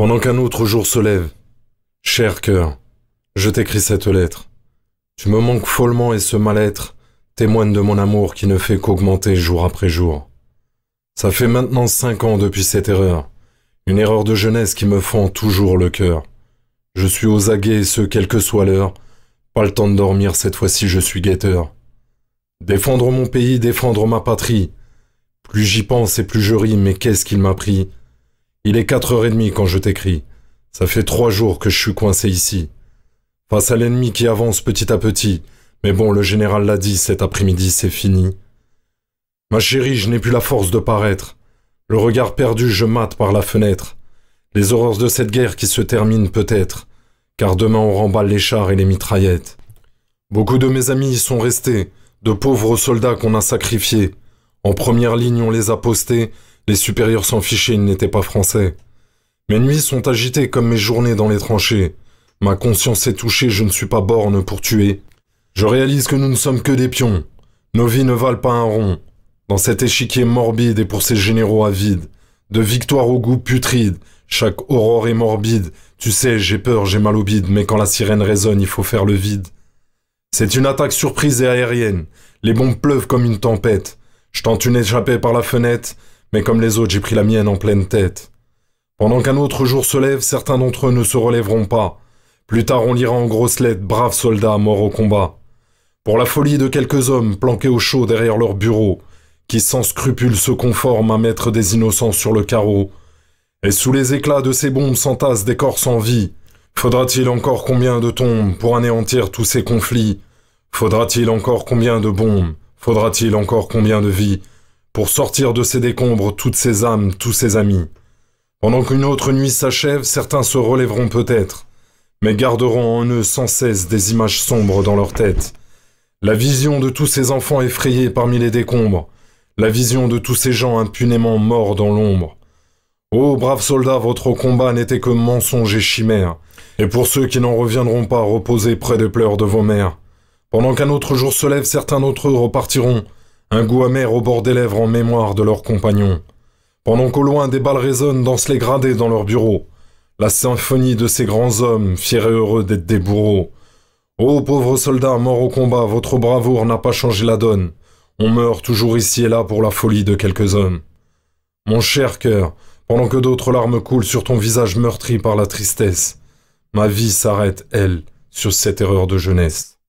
Pendant qu'un autre jour se lève, cher cœur, je t'écris cette lettre. Tu me manques follement et ce mal-être témoigne de mon amour qui ne fait qu'augmenter jour après jour. Ça fait maintenant cinq ans depuis cette erreur, une erreur de jeunesse qui me fend toujours le cœur. Je suis aux aguets, ce quelle que soit l'heure, pas le temps de dormir, cette fois-ci je suis guetteur. Défendre mon pays, défendre ma patrie. Plus j'y pense et plus je ris, mais qu'est-ce qu'il m'a pris il est 4h30 quand je t'écris. Ça fait trois jours que je suis coincé ici. Face à l'ennemi qui avance petit à petit. Mais bon, le général l'a dit, cet après-midi, c'est fini. Ma chérie, je n'ai plus la force de paraître. Le regard perdu, je mate par la fenêtre. Les horreurs de cette guerre qui se termine peut-être, car demain on remballe les chars et les mitraillettes. Beaucoup de mes amis y sont restés, de pauvres soldats qu'on a sacrifiés. En première ligne, on les a postés, les supérieurs s'en fichaient, ils n'étaient pas français. Mes nuits sont agitées comme mes journées dans les tranchées. Ma conscience est touchée, je ne suis pas borne pour tuer. Je réalise que nous ne sommes que des pions. Nos vies ne valent pas un rond. Dans cet échiquier morbide et pour ces généraux avides, de victoire au goût putride, chaque aurore est morbide. Tu sais, j'ai peur, j'ai mal au bide, mais quand la sirène résonne, il faut faire le vide. C'est une attaque surprise et aérienne. Les bombes pleuvent comme une tempête. Je tente une échappée par la fenêtre, mais comme les autres, j'ai pris la mienne en pleine tête. Pendant qu'un autre jour se lève, certains d'entre eux ne se relèveront pas. Plus tard, on lira en grosses lettres braves soldats morts au combat. Pour la folie de quelques hommes planqués au chaud derrière leurs bureaux, qui sans scrupule se conforment à mettre des innocents sur le carreau, et sous les éclats de ces bombes s'entassent des corps sans vie. Faudra-t-il encore combien de tombes pour anéantir tous ces conflits Faudra-t-il encore combien de bombes Faudra-t-il encore combien de vies pour sortir de ces décombres toutes ces âmes, tous ces amis. Pendant qu'une autre nuit s'achève, certains se relèveront peut-être, mais garderont en eux sans cesse des images sombres dans leur tête. La vision de tous ces enfants effrayés parmi les décombres, la vision de tous ces gens impunément morts dans l'ombre. Ô braves soldats, votre combat n'était que mensonge et chimère, et pour ceux qui n'en reviendront pas, reposer près des pleurs de vos mères. Pendant qu'un autre jour se lève, certains d'entre eux repartiront, un goût amer au bord des lèvres en mémoire de leurs compagnons. Pendant qu'au loin des balles résonnent, dansent les gradés dans leurs bureaux. La symphonie de ces grands hommes, fiers et heureux d'être des bourreaux. Ô pauvres soldats morts au combat, votre bravoure n'a pas changé la donne. On meurt toujours ici et là pour la folie de quelques hommes. Mon cher cœur, pendant que d'autres larmes coulent sur ton visage meurtri par la tristesse, ma vie s'arrête, elle, sur cette erreur de jeunesse.